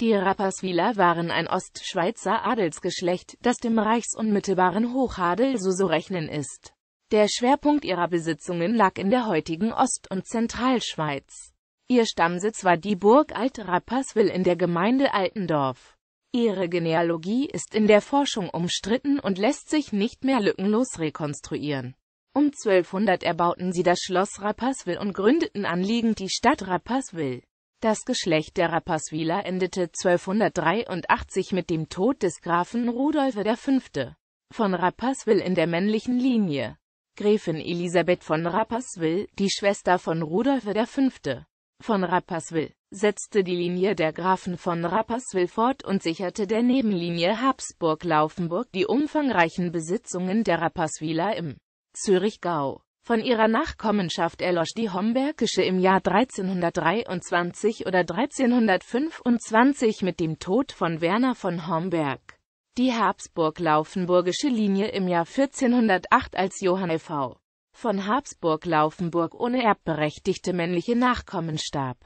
Die Rapperswiler waren ein Ostschweizer Adelsgeschlecht, das dem reichsunmittelbaren Hochadel so zu rechnen ist. Der Schwerpunkt ihrer Besitzungen lag in der heutigen Ost- und Zentralschweiz. Ihr Stammsitz war die Burg Alt-Rapperswil in der Gemeinde Altendorf. Ihre Genealogie ist in der Forschung umstritten und lässt sich nicht mehr lückenlos rekonstruieren. Um 1200 erbauten sie das Schloss Rapperswil und gründeten anliegend die Stadt Rapperswil. Das Geschlecht der Rapperswiler endete 1283 mit dem Tod des Grafen Rudolf V. von Rapperswil in der männlichen Linie. Gräfin Elisabeth von Rapperswil, die Schwester von Rudolf V. von Rapperswil, setzte die Linie der Grafen von Rapperswil fort und sicherte der Nebenlinie Habsburg-Laufenburg die umfangreichen Besitzungen der Rapperswiler im Zürich-Gau. Von ihrer Nachkommenschaft erlosch die Hombergische im Jahr 1323 oder 1325 mit dem Tod von Werner von Homberg. Die Habsburg-Laufenburgische Linie im Jahr 1408 als Johann e.V. von Habsburg-Laufenburg ohne erbberechtigte männliche Nachkommen starb.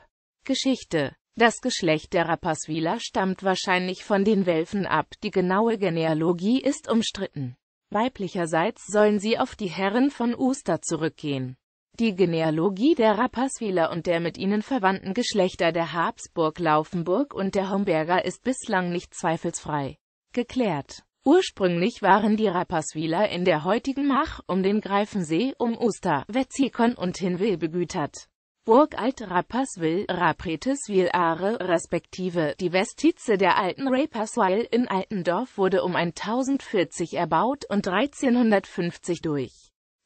Geschichte das Geschlecht der Rapperswiler stammt wahrscheinlich von den Welfen ab, die genaue Genealogie ist umstritten. Weiblicherseits sollen sie auf die Herren von Uster zurückgehen. Die Genealogie der Rapperswiler und der mit ihnen verwandten Geschlechter der Habsburg-Laufenburg und der Homberger ist bislang nicht zweifelsfrei geklärt. Ursprünglich waren die Rapperswiler in der heutigen Mach um den Greifensee um Uster, Wetzikon und Hinwil begütert. Burg Alt Rapperswil, Rappetiswil Are, respektive die Vestize der alten Rapperswil in Altendorf wurde um 1040 erbaut und 1350 durch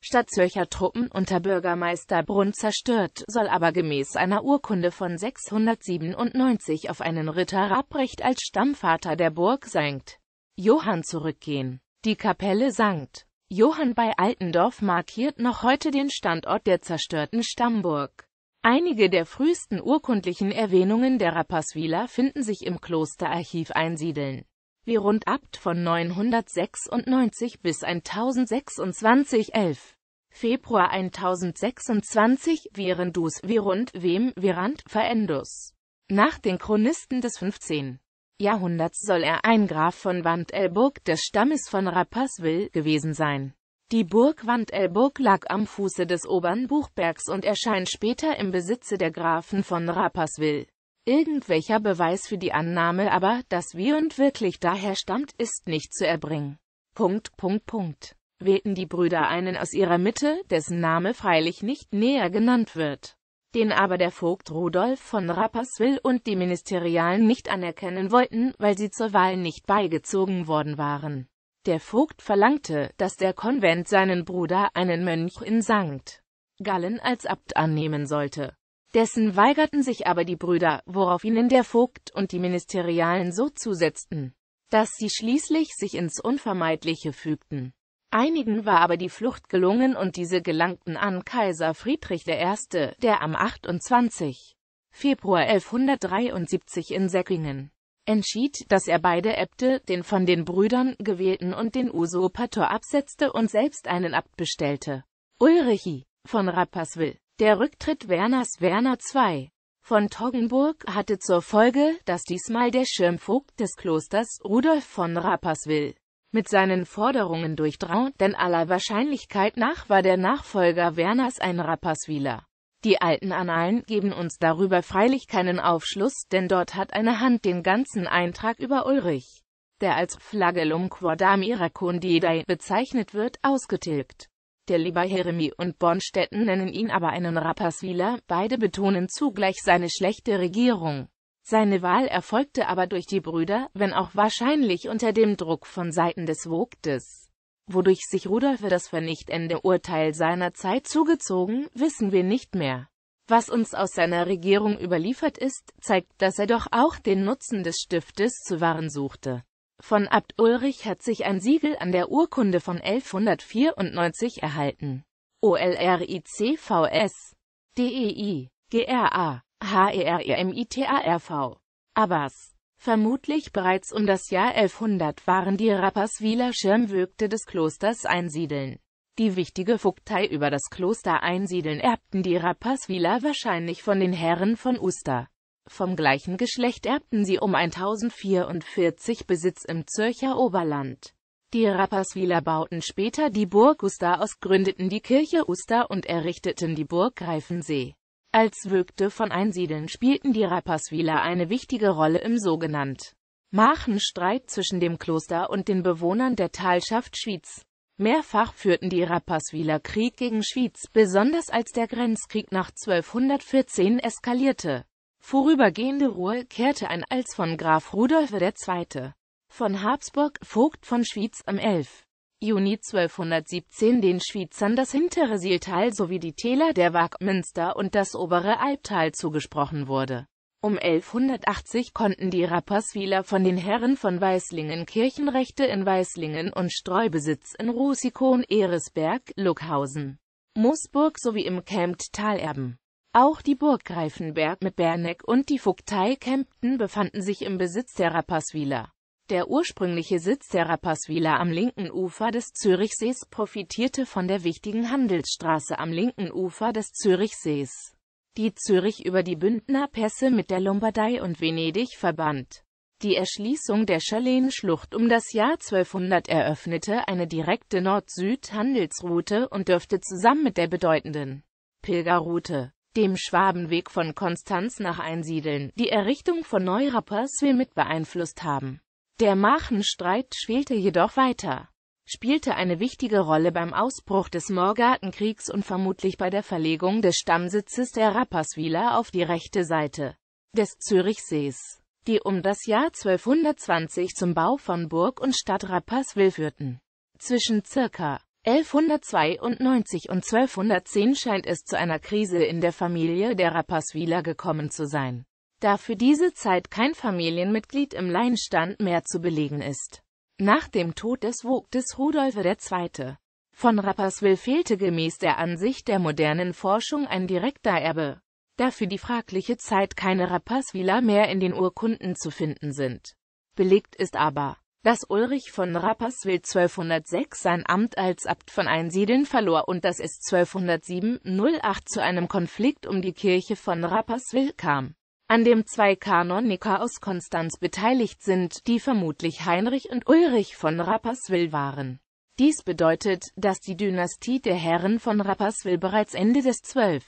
Stadtzürcher Truppen unter Bürgermeister Brunn zerstört, soll aber gemäß einer Urkunde von 697 auf einen Ritter Rabrecht als Stammvater der Burg St. Johann zurückgehen. Die Kapelle St. Johann bei Altendorf markiert noch heute den Standort der zerstörten Stammburg. Einige der frühesten urkundlichen Erwähnungen der Rapperswiler finden sich im Klosterarchiv Einsiedeln wie rund Abt von 996 bis 1026 11. Februar 1026 Virendus Virund Wem Virand Verendus. Nach den Chronisten des 15. Jahrhunderts soll er ein Graf von Wandelburg des Stammes von Rapperswil gewesen sein. Die Burg Wandelburg lag am Fuße des oberen Buchbergs und erscheint später im Besitze der Grafen von Rapperswil. Irgendwelcher Beweis für die Annahme aber, dass wir und wirklich daher stammt, ist nicht zu erbringen. Punkt, Punkt, Punkt. Wählten die Brüder einen aus ihrer Mitte, dessen Name freilich nicht näher genannt wird, den aber der Vogt Rudolf von Rapperswil und die Ministerialen nicht anerkennen wollten, weil sie zur Wahl nicht beigezogen worden waren. Der Vogt verlangte, dass der Konvent seinen Bruder, einen Mönch in St. Gallen, als Abt annehmen sollte. Dessen weigerten sich aber die Brüder, worauf ihnen der Vogt und die Ministerialen so zusetzten, dass sie schließlich sich ins Unvermeidliche fügten. Einigen war aber die Flucht gelungen und diese gelangten an Kaiser Friedrich I., der am 28. Februar 1173 in Säckingen entschied, dass er beide Äbte, den von den Brüdern gewählten und den Usurpator absetzte und selbst einen Abt bestellte. Ulrichi von Rapperswil. Der Rücktritt Werners Werner II von Toggenburg hatte zur Folge, dass diesmal der Schirmvogt des Klosters Rudolf von Rapperswil mit seinen Forderungen durchdrang, denn aller Wahrscheinlichkeit nach war der Nachfolger Werners ein Rapperswiler. Die alten Annalen geben uns darüber freilich keinen Aufschluss, denn dort hat eine Hand den ganzen Eintrag über Ulrich, der als Flagellum quodam iracundidae bezeichnet wird, ausgetilgt. Der lieber Jeremy und Bonstetten nennen ihn aber einen Rapperswiler, beide betonen zugleich seine schlechte Regierung. Seine Wahl erfolgte aber durch die Brüder, wenn auch wahrscheinlich unter dem Druck von Seiten des Vogtes. Wodurch sich Rudolf das vernichtende Urteil seiner Zeit zugezogen, wissen wir nicht mehr. Was uns aus seiner Regierung überliefert ist, zeigt, dass er doch auch den Nutzen des Stiftes zu wahren suchte. Von Abt Ulrich hat sich ein Siegel an der Urkunde von 1194 erhalten. O-L-R-I-C-V-S D-E-I G-R-A H-E-R-E-M-I-T-A-R-V Abbas Vermutlich bereits um das Jahr 1100 waren die Rapperswiler Schirmwögte des Klosters Einsiedeln. Die wichtige Vogtei über das Kloster Einsiedeln erbten die Rapperswiler wahrscheinlich von den Herren von Uster. Vom gleichen Geschlecht erbten sie um 1044 Besitz im Zürcher Oberland. Die Rapperswiler bauten später die Burg Uster aus, gründeten die Kirche Uster und errichteten die Burg Greifensee. Als Vögte von Einsiedeln spielten die Rapperswiler eine wichtige Rolle im sogenannten Machenstreit zwischen dem Kloster und den Bewohnern der Talschaft Schwyz. Mehrfach führten die Rapperswiler Krieg gegen Schwyz, besonders als der Grenzkrieg nach 1214 eskalierte. Vorübergehende Ruhe kehrte ein als von Graf Rudolf II. von Habsburg, Vogt von Schwyz am 11. Juni 1217 den Schwyzern das hintere Sieltal sowie die Täler der Wagmünster und das obere Albtal zugesprochen wurde. Um 1180 konnten die Rapperswiler von den Herren von Weißlingen Kirchenrechte in Weißlingen und Streubesitz in Rusikon, Eresberg, Luckhausen, Moosburg sowie im Kempttal erben. Auch die Burg Greifenberg mit Berneck und die Vogtei Kempten befanden sich im Besitz der Rapperswiler. Der ursprüngliche Sitz der Rapperswiler am linken Ufer des Zürichsees profitierte von der wichtigen Handelsstraße am linken Ufer des Zürichsees, die Zürich über die Bündner Pässe mit der Lombardei und Venedig verband. Die Erschließung der Schöllen-Schlucht um das Jahr 1200 eröffnete eine direkte Nord-Süd-Handelsroute und dürfte zusammen mit der bedeutenden Pilgerroute dem Schwabenweg von Konstanz nach Einsiedeln, die Errichtung von Neurapperswil mit beeinflusst haben der Marchenstreit schwelte jedoch weiter, spielte eine wichtige Rolle beim Ausbruch des Morgartenkriegs und vermutlich bei der Verlegung des Stammsitzes der Rapperswiler auf die rechte Seite des Zürichsees, die um das Jahr 1220 zum Bau von Burg und Stadt Rapperswil führten. Zwischen circa 1192 und 1210 scheint es zu einer Krise in der Familie der Rapperswiler gekommen zu sein da für diese Zeit kein Familienmitglied im Leinstand mehr zu belegen ist. Nach dem Tod des Vogtes Rudolf II. von Rapperswil fehlte gemäß der Ansicht der modernen Forschung ein direkter Erbe, da für die fragliche Zeit keine Rapperswiler mehr in den Urkunden zu finden sind. Belegt ist aber, dass Ulrich von Rapperswil 1206 sein Amt als Abt von Einsiedeln verlor und dass es 1207-08 zu einem Konflikt um die Kirche von Rapperswil kam an dem zwei Kanoniker aus Konstanz beteiligt sind, die vermutlich Heinrich und Ulrich von Rapperswil waren. Dies bedeutet, dass die Dynastie der Herren von Rapperswil bereits Ende des 12.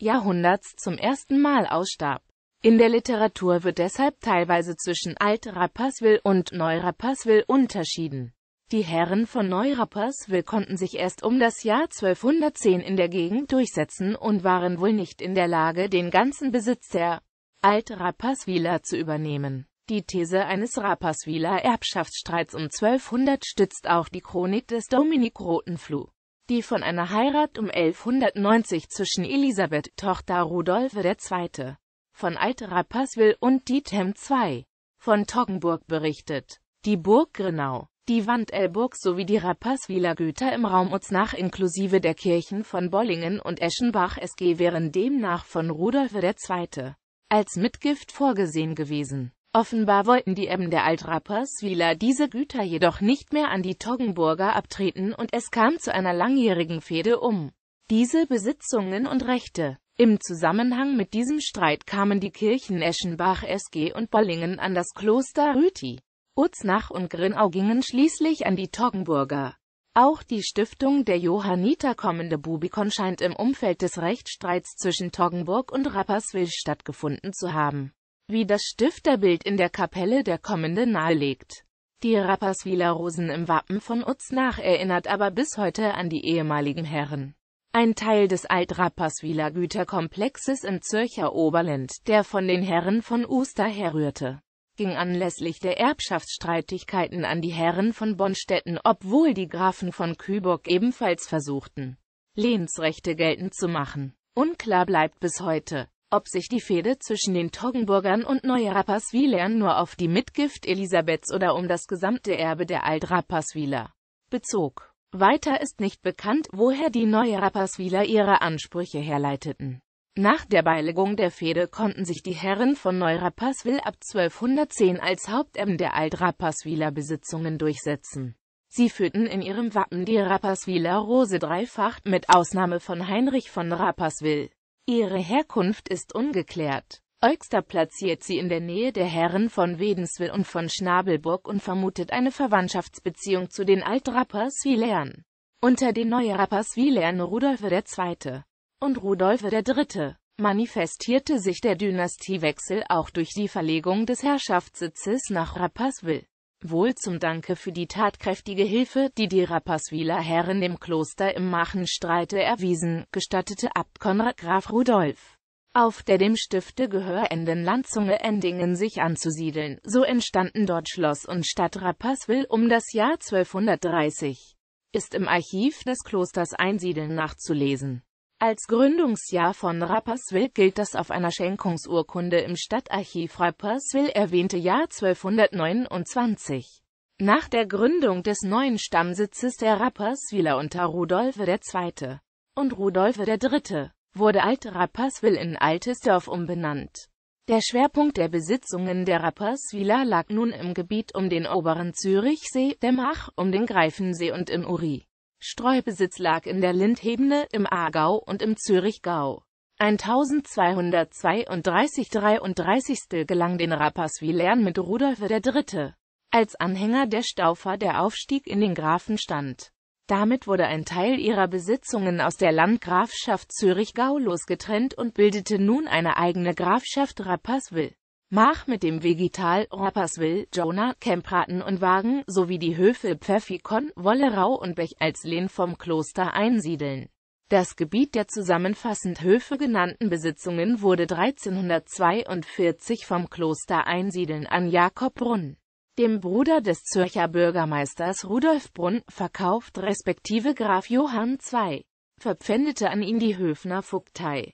Jahrhunderts zum ersten Mal ausstarb. In der Literatur wird deshalb teilweise zwischen Alt-Rapperswil und Neu-Rapperswil unterschieden. Die Herren von Neu-Rapperswil konnten sich erst um das Jahr 1210 in der Gegend durchsetzen und waren wohl nicht in der Lage, den ganzen Besitz der Alt-Rapperswiler zu übernehmen. Die These eines Rapperswiler Erbschaftsstreits um 1200 stützt auch die Chronik des Dominik Rotenfluh, die von einer Heirat um 1190 zwischen Elisabeth, Tochter Rudolf II. von Alt-Rapperswil und Diethem II. von Toggenburg berichtet. Die Burg Grenau, die Wandelburg sowie die Rapperswiler Güter im Raum Uznach inklusive der Kirchen von Bollingen und Eschenbach SG wären demnach von Rudolf II als Mitgift vorgesehen gewesen. Offenbar wollten die Eben der Alt-Rapperswiler diese Güter jedoch nicht mehr an die Toggenburger abtreten und es kam zu einer langjährigen Fehde um diese Besitzungen und Rechte. Im Zusammenhang mit diesem Streit kamen die Kirchen Eschenbach SG und Bollingen an das Kloster Rüti. Uznach und Grinau gingen schließlich an die Toggenburger. Auch die Stiftung der Johanniter kommende Bubikon scheint im Umfeld des Rechtsstreits zwischen Toggenburg und Rapperswil stattgefunden zu haben, wie das Stifterbild in der Kapelle der Kommende nahelegt. Die Rapperswiler Rosen im Wappen von Utznach erinnert aber bis heute an die ehemaligen Herren. Ein Teil des Alt-Rapperswiler Güterkomplexes im Zürcher Oberland, der von den Herren von Uster herrührte ging anlässlich der Erbschaftsstreitigkeiten an die Herren von Bonstetten, obwohl die Grafen von Küburg ebenfalls versuchten, Lehnsrechte geltend zu machen. Unklar bleibt bis heute, ob sich die Fehde zwischen den Toggenburgern und Neurapperswilern nur auf die Mitgift Elisabeths oder um das gesamte Erbe der Altrapperswiler bezog. Weiter ist nicht bekannt, woher die Neurapperswiler ihre Ansprüche herleiteten. Nach der Beilegung der Fehde konnten sich die Herren von Neurapperswil ab 1210 als Haupterben der Altrapperswiler Besitzungen durchsetzen. Sie führten in ihrem Wappen die Rapperswiler Rose dreifach, mit Ausnahme von Heinrich von Rapperswil. Ihre Herkunft ist ungeklärt. Eugster platziert sie in der Nähe der Herren von Wedenswil und von Schnabelburg und vermutet eine Verwandtschaftsbeziehung zu den Altrapperswilern. Unter den Neurapperswilern Rudolf II und Rudolf III. manifestierte sich der Dynastiewechsel auch durch die Verlegung des Herrschaftssitzes nach Rapperswil. Wohl zum Danke für die tatkräftige Hilfe, die die Rapperswiler Herren dem Kloster im Machenstreite erwiesen, gestattete Abt Konrad Graf Rudolf auf der dem Stifte gehörenden Landzunge Endingen sich anzusiedeln. So entstanden dort Schloss und Stadt Rapperswil um das Jahr 1230. Ist im Archiv des Klosters Einsiedeln nachzulesen. Als Gründungsjahr von Rapperswil gilt das auf einer Schenkungsurkunde im Stadtarchiv Rapperswil erwähnte Jahr 1229. Nach der Gründung des neuen Stammsitzes der Rapperswiler unter Rudolf II. und Rudolf III. wurde Alt Rapperswil in Altesdorf umbenannt. Der Schwerpunkt der Besitzungen der Rapperswiler lag nun im Gebiet um den oberen Zürichsee, der Mach, um den Greifensee und im Uri. Streubesitz lag in der Lindhebene, im Aargau und im Zürichgau. 1232 33. gelang den Rapperswilern mit Rudolf III. als Anhänger der Staufer der Aufstieg in den Grafen stand. Damit wurde ein Teil ihrer Besitzungen aus der Landgrafschaft Zürichgau losgetrennt und bildete nun eine eigene Grafschaft Rapperswil Mach mit dem Vegetal, Rapperswil, Jonah, Kempraten und Wagen sowie die Höfe Pfäffikon, Wollerau und Bech als Lehn vom Kloster einsiedeln. Das Gebiet der zusammenfassend Höfe genannten Besitzungen wurde 1342 vom Kloster Einsiedeln an Jakob Brunn, dem Bruder des Zürcher Bürgermeisters Rudolf Brunn, verkauft respektive Graf Johann II. verpfändete an ihn die Höfner Vogtei.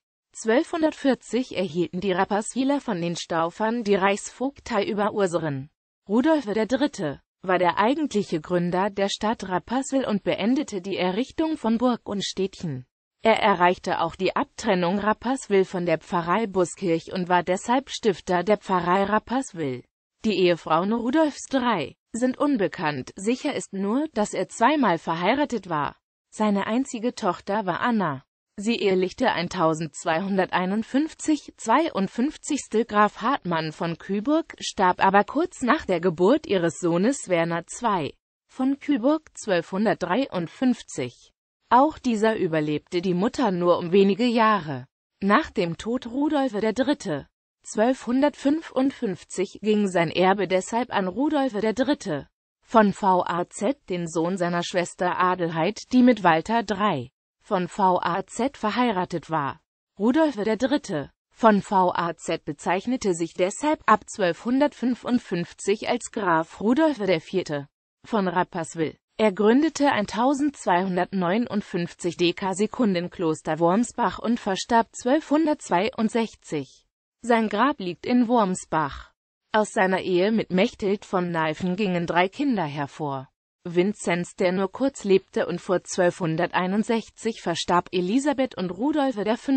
1240 erhielten die Rapperswiler von den Staufern die Reichsvogtei über Urseren. Rudolf III. war der eigentliche Gründer der Stadt Rapperswil und beendete die Errichtung von Burg und Städtchen. Er erreichte auch die Abtrennung Rapperswil von der Pfarrei Buskirch und war deshalb Stifter der Pfarrei Rapperswil. Die Ehefrauen Rudolfs III. sind unbekannt, sicher ist nur, dass er zweimal verheiratet war. Seine einzige Tochter war Anna. Sie ehelichte 1251, 52. Graf Hartmann von Küburg, starb aber kurz nach der Geburt ihres Sohnes Werner II. von Küburg 1253. Auch dieser überlebte die Mutter nur um wenige Jahre. Nach dem Tod Rudolf III. 1255 ging sein Erbe deshalb an Rudolf III. von VAZ, den Sohn seiner Schwester Adelheid, die mit Walter III von VAZ verheiratet war. Rudolf III. von VAZ bezeichnete sich deshalb ab 1255 als Graf Rudolf IV. von Rapperswil. Er gründete 1259 Dekasekundenkloster Wormsbach und verstarb 1262. Sein Grab liegt in Wormsbach. Aus seiner Ehe mit Mechthild von Neifen gingen drei Kinder hervor. Vinzenz, der nur kurz lebte und vor 1261 verstarb, Elisabeth und Rudolf V.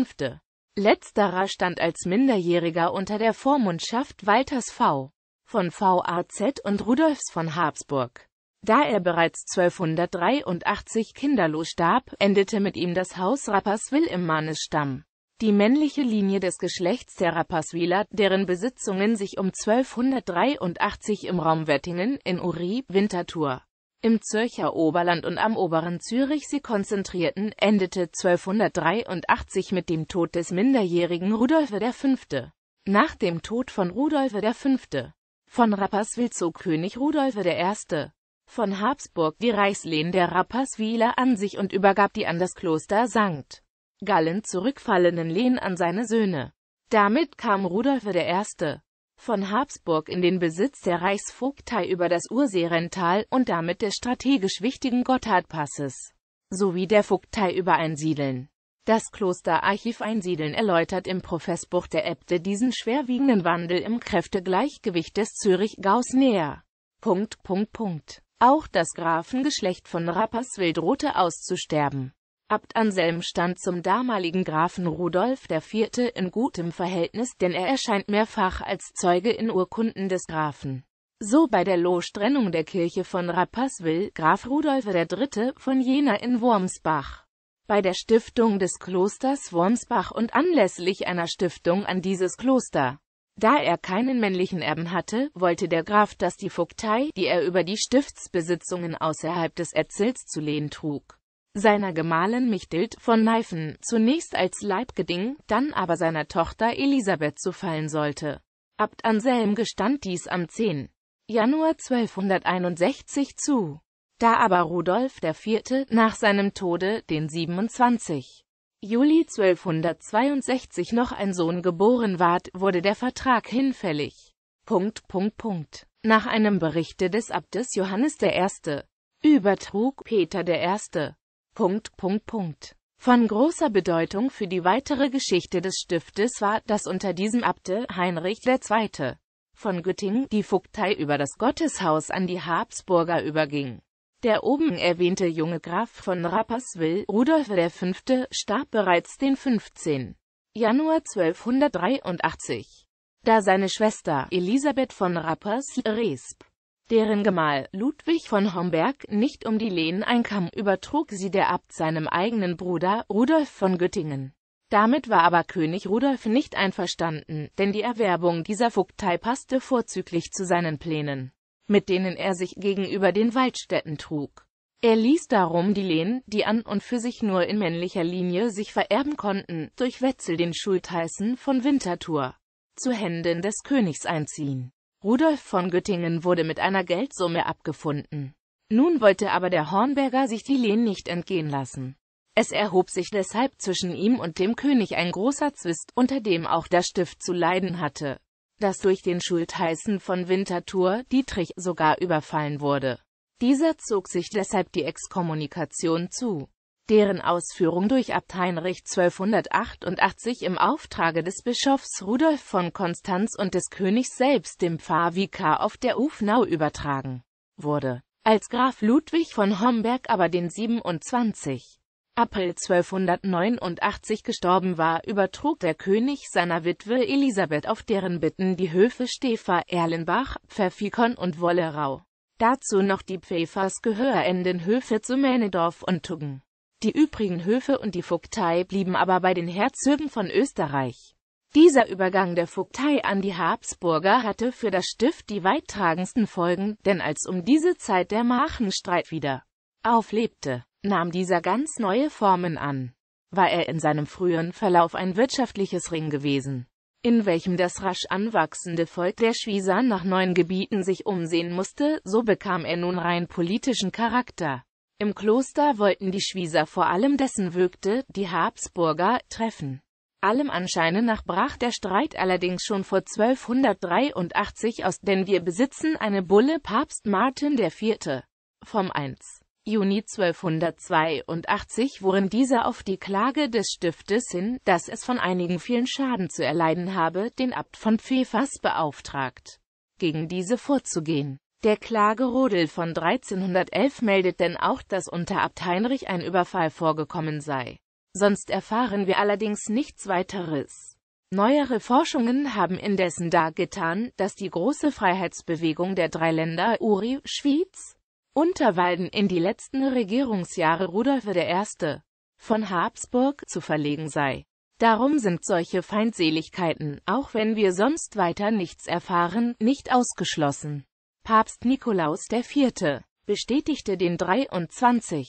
Letzterer stand als Minderjähriger unter der Vormundschaft Walters V. von VAZ und Rudolfs von Habsburg. Da er bereits 1283 kinderlos starb, endete mit ihm das Haus Rapperswil im Mannesstamm. Die männliche Linie des Geschlechts der Rapperswiler, deren Besitzungen sich um 1283 im Raum Wettingen in Uri, Winterthur, im Zürcher Oberland und am oberen Zürichsee konzentrierten, endete 1283 mit dem Tod des minderjährigen Rudolfe V. Nach dem Tod von Rudolfe V. von Rapperswil zog König Rudolfe I. von Habsburg die Reichslehen der Rapperswiler an sich und übergab die an das Kloster St. Gallen zurückfallenden Lehen an seine Söhne. Damit kam Rudolfe I von Habsburg in den Besitz der Reichsvogtei über das Urseerental und damit des strategisch wichtigen Gotthardpasses sowie der Vogtei über Einsiedeln. Das Klosterarchiv Einsiedeln erläutert im Professbuch der Äbte diesen schwerwiegenden Wandel im Kräftegleichgewicht des Zürich-Gaus näher. Punkt, Punkt, Punkt. Auch das Grafengeschlecht von Rapperswil drohte auszusterben Abt Anselm stand zum damaligen Grafen Rudolf IV. in gutem Verhältnis, denn er erscheint mehrfach als Zeuge in Urkunden des Grafen. So bei der Lostrennung der Kirche von Rapperswil, Graf Rudolf III. von Jena in Wormsbach. Bei der Stiftung des Klosters Wormsbach und anlässlich einer Stiftung an dieses Kloster. Da er keinen männlichen Erben hatte, wollte der Graf, dass die Vogtei, die er über die Stiftsbesitzungen außerhalb des Etzels zu lehen trug, seiner Gemahlin Michtild von Neifen, zunächst als Leibgeding, dann aber seiner Tochter Elisabeth zufallen sollte. Abt Anselm gestand dies am 10. Januar 1261 zu. Da aber Rudolf IV. nach seinem Tode, den 27. Juli 1262 noch ein Sohn geboren ward, wurde der Vertrag hinfällig. Punkt, Punkt, Punkt. Nach einem Berichte des Abtes Johannes I. übertrug Peter I Punkt, Punkt, Punkt. Von großer Bedeutung für die weitere Geschichte des Stiftes war, dass unter diesem Abte Heinrich II. von Göttingen die Vogtei über das Gotteshaus an die Habsburger überging. Der oben erwähnte junge Graf von Rapperswil, Rudolf V., starb bereits den 15. Januar 1283, da seine Schwester Elisabeth von Rappers-Resp deren Gemahl Ludwig von Homberg nicht um die Lehnen einkam, übertrug sie der Abt seinem eigenen Bruder Rudolf von Göttingen. Damit war aber König Rudolf nicht einverstanden, denn die Erwerbung dieser Vogtei passte vorzüglich zu seinen Plänen, mit denen er sich gegenüber den Waldstätten trug. Er ließ darum die Lehen, die an und für sich nur in männlicher Linie sich vererben konnten, durch Wetzel den Schultheißen von Winterthur zu Händen des Königs einziehen. Rudolf von Göttingen wurde mit einer Geldsumme abgefunden. Nun wollte aber der Hornberger sich die Lehen nicht entgehen lassen. Es erhob sich deshalb zwischen ihm und dem König ein großer Zwist, unter dem auch das Stift zu leiden hatte, das durch den Schultheißen von Winterthur, Dietrich, sogar überfallen wurde. Dieser zog sich deshalb die Exkommunikation zu deren Ausführung durch Abt Heinrich 1288 im Auftrage des Bischofs Rudolf von Konstanz und des Königs selbst dem Pfarrvikar auf der Ufnau übertragen wurde. Als Graf Ludwig von Homberg aber den 27. April 1289 gestorben war, übertrug der König seiner Witwe Elisabeth auf deren Bitten die Höfe Stefa, Erlenbach, Pfäffikon und Wollerau. Dazu noch die Pfäfers Gehörenden Höfe zu Mähnedorf und Tuggen. Die übrigen Höfe und die Vogtei blieben aber bei den Herzögen von Österreich. Dieser Übergang der Vogtei an die Habsburger hatte für das Stift die weittragendsten Folgen, denn als um diese Zeit der Marchenstreit wieder auflebte, nahm dieser ganz neue Formen an. War er in seinem frühen Verlauf ein wirtschaftliches Ring gewesen, in welchem das rasch anwachsende Volk der Schwieser nach neuen Gebieten sich umsehen musste, so bekam er nun rein politischen Charakter. Im Kloster wollten die Schwieser vor allem dessen Würgte, die Habsburger, treffen. Allem Anscheine nach brach der Streit allerdings schon vor 1283 aus, denn wir besitzen eine Bulle Papst Martin IV. vom 1. Juni 1282, worin dieser auf die Klage des Stiftes hin, dass es von einigen vielen Schaden zu erleiden habe, den Abt von Pfeffers beauftragt, gegen diese vorzugehen. Der Klagerodel von 1311 meldet denn auch, dass unter Abt Heinrich ein Überfall vorgekommen sei. Sonst erfahren wir allerdings nichts weiteres. Neuere Forschungen haben indessen dargetan, dass die große Freiheitsbewegung der drei Länder Uri, Schwyz, Unterwalden in die letzten Regierungsjahre Rudolf I. von Habsburg zu verlegen sei. Darum sind solche Feindseligkeiten, auch wenn wir sonst weiter nichts erfahren, nicht ausgeschlossen. Papst Nikolaus IV. bestätigte den 23.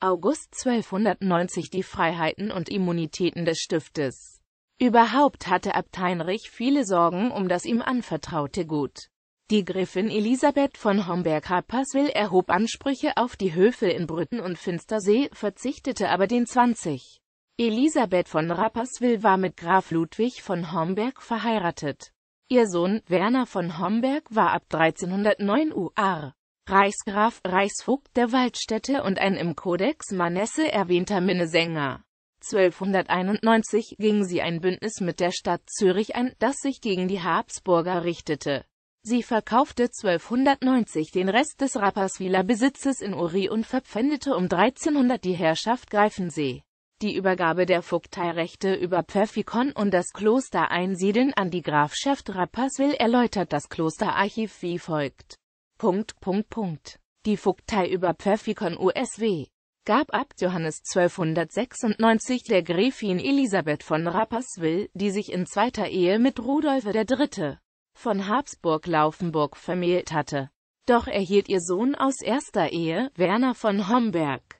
August 1290 die Freiheiten und Immunitäten des Stiftes. Überhaupt hatte Abteinrich viele Sorgen um das ihm anvertraute Gut. Die Gräfin Elisabeth von Homberg-Rapperswil erhob Ansprüche auf die Höfe in Brütten und Finstersee, verzichtete aber den 20. Elisabeth von Rapperswil war mit Graf Ludwig von Homberg verheiratet. Ihr Sohn Werner von Homberg war ab 1309 U.A. Reichsgraf, Reichsvogt der Waldstätte und ein im Kodex Manesse erwähnter Minnesänger. 1291 ging sie ein Bündnis mit der Stadt Zürich ein, das sich gegen die Habsburger richtete. Sie verkaufte 1290 den Rest des Rapperswiler Besitzes in Uri und verpfändete um 1300 die Herrschaft Greifensee die Übergabe der Vogteirechte über Pfäffikon und das Kloster Einsiedeln an die Grafschaft Rapperswil erläutert das Klosterarchiv wie folgt. Punkt, Punkt, Punkt. Die Vogtei über Pfäffikon USW gab ab Johannes 1296 der Gräfin Elisabeth von Rapperswil, die sich in zweiter Ehe mit Rudolf III. von Habsburg-Laufenburg vermählt hatte. Doch erhielt ihr Sohn aus erster Ehe, Werner von Homberg,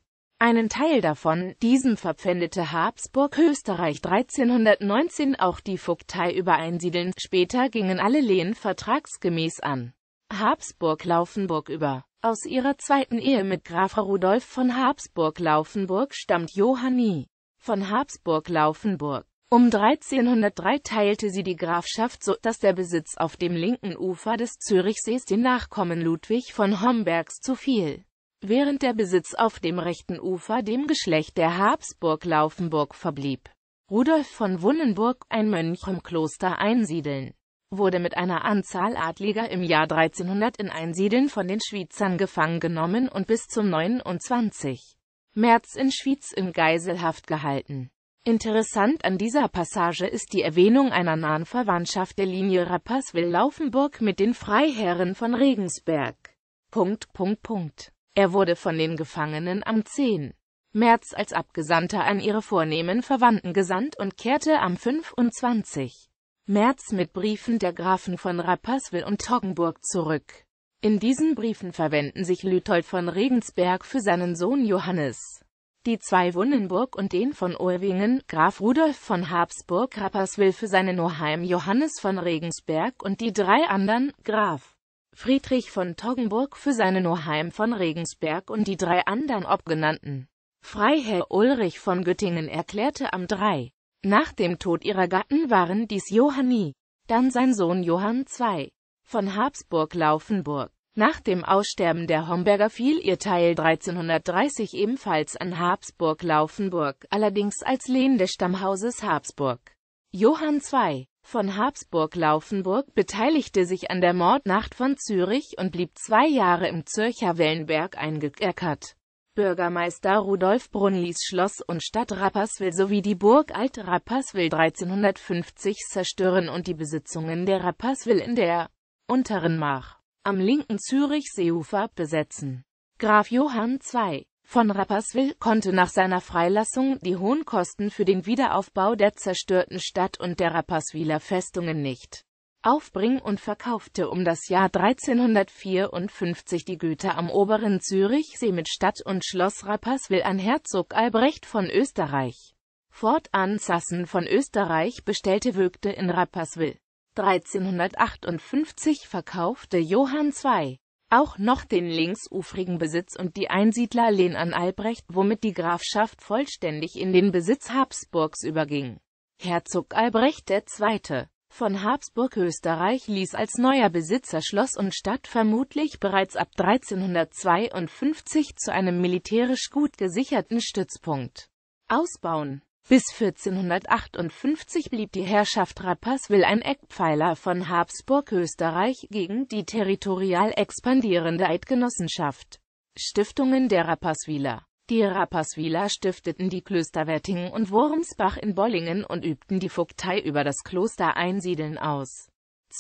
einen Teil davon, diesem verpfändete Habsburg Österreich 1319 auch die Vogtei übereinsiedeln, später gingen alle Lehen vertragsgemäß an. Habsburg-Laufenburg über. Aus ihrer zweiten Ehe mit Graf Rudolf von Habsburg-Laufenburg stammt Johanni von Habsburg-Laufenburg. Um 1303 teilte sie die Grafschaft so, dass der Besitz auf dem linken Ufer des Zürichsees den Nachkommen Ludwig von Hombergs zu viel während der Besitz auf dem rechten Ufer dem Geschlecht der Habsburg-Laufenburg verblieb. Rudolf von Wunnenburg, ein Mönch im Kloster Einsiedeln, wurde mit einer Anzahl Adliger im Jahr 1300 in Einsiedeln von den Schwyzern gefangen genommen und bis zum 29. März in Schwyz in Geiselhaft gehalten. Interessant an dieser Passage ist die Erwähnung einer nahen Verwandtschaft der Linie Rapperswil-Laufenburg mit den Freiherren von Regensberg. Punkt, Punkt, Punkt. Er wurde von den Gefangenen am 10. März als Abgesandter an ihre vornehmen Verwandten gesandt und kehrte am 25. März mit Briefen der Grafen von Rapperswil und Toggenburg zurück. In diesen Briefen verwenden sich Lütold von Regensberg für seinen Sohn Johannes. Die zwei Wundenburg und den von Urwingen, Graf Rudolf von Habsburg Rapperswil für seinen Oheim Johannes von Regensberg und die drei anderen, Graf Friedrich von Toggenburg für seine Noheim von Regensberg und die drei anderen obgenannten. Freiherr Ulrich von Göttingen erklärte am 3. Nach dem Tod ihrer Gatten waren dies Johanni, dann sein Sohn Johann II. von Habsburg-Laufenburg. Nach dem Aussterben der Homberger fiel ihr Teil 1330 ebenfalls an Habsburg-Laufenburg, allerdings als Lehen des Stammhauses Habsburg. Johann II von Habsburg-Laufenburg beteiligte sich an der Mordnacht von Zürich und blieb zwei Jahre im Zürcher Wellenberg eingekerkert. Bürgermeister Rudolf Brunn ließ Schloss und Stadt Rapperswil sowie die Burg Alt Rapperswil 1350 zerstören und die Besitzungen der Rapperswil in der unteren Mach am linken Zürichseeufer besetzen. Graf Johann II von Rapperswil konnte nach seiner Freilassung die hohen Kosten für den Wiederaufbau der zerstörten Stadt und der Rapperswiler Festungen nicht aufbringen und verkaufte um das Jahr 1354 die Güter am oberen Zürichsee mit Stadt und Schloss Rapperswil an Herzog Albrecht von Österreich. Fortan Sassen von Österreich bestellte Wögte in Rapperswil. 1358 verkaufte Johann II auch noch den linksufrigen Besitz und die Einsiedler Lehn an Albrecht, womit die Grafschaft vollständig in den Besitz Habsburgs überging. Herzog Albrecht II. von Habsburg Österreich ließ als neuer Besitzer Schloss und Stadt vermutlich bereits ab 1352 zu einem militärisch gut gesicherten Stützpunkt ausbauen bis 1458 blieb die Herrschaft Rapperswil ein Eckpfeiler von Habsburg-Österreich gegen die territorial expandierende Eidgenossenschaft. Stiftungen der Rapperswiler Die Rapperswiler stifteten die Klöster Wettingen und Wurmsbach in Bollingen und übten die Vogtei über das Kloster Einsiedeln aus.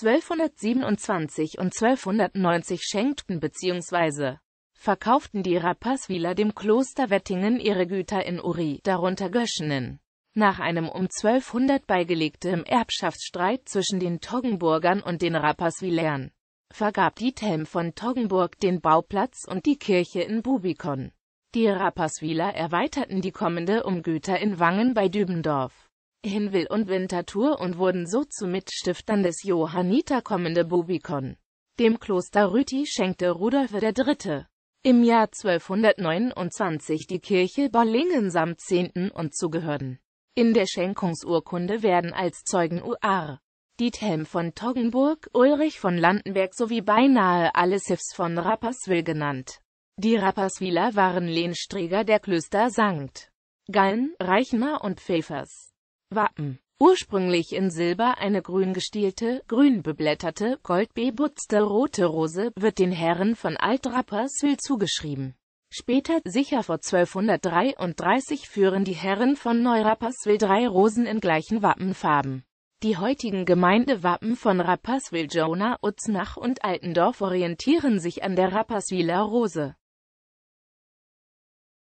1227 und 1290 schenkten bzw verkauften die Rapperswiler dem Kloster Wettingen ihre Güter in Uri, darunter Göschenen. Nach einem um 1200 beigelegtem Erbschaftsstreit zwischen den Toggenburgern und den Rapperswilern vergab Diethelm von Toggenburg den Bauplatz und die Kirche in Bubikon. Die Rapperswiler erweiterten die Kommende um Güter in Wangen bei Dübendorf, Hinwil und Winterthur und wurden so zu Mitstiftern des Johanniter kommende Bubikon. Dem Kloster Rüti schenkte Rudolf III im Jahr 1229 die Kirche Bollingen samt Zehnten und Zugehörden. In der Schenkungsurkunde werden als Zeugen UR Diethelm von Toggenburg, Ulrich von Landenberg sowie beinahe alle Siffs von Rapperswil genannt. Die Rapperswiler waren Lehnsträger der Klöster St. Gallen, Reichenau und Pfäfers. Wappen Ursprünglich in Silber eine grün gestielte, grün beblätterte, goldbebutzte rote Rose, wird den Herren von Alt-Rapperswil zugeschrieben. Später, sicher vor 1233, führen die Herren von Neu-Rapperswil drei Rosen in gleichen Wappenfarben. Die heutigen Gemeindewappen von Rapperswil-Jona, Utznach und Altendorf orientieren sich an der Rapperswiler Rose.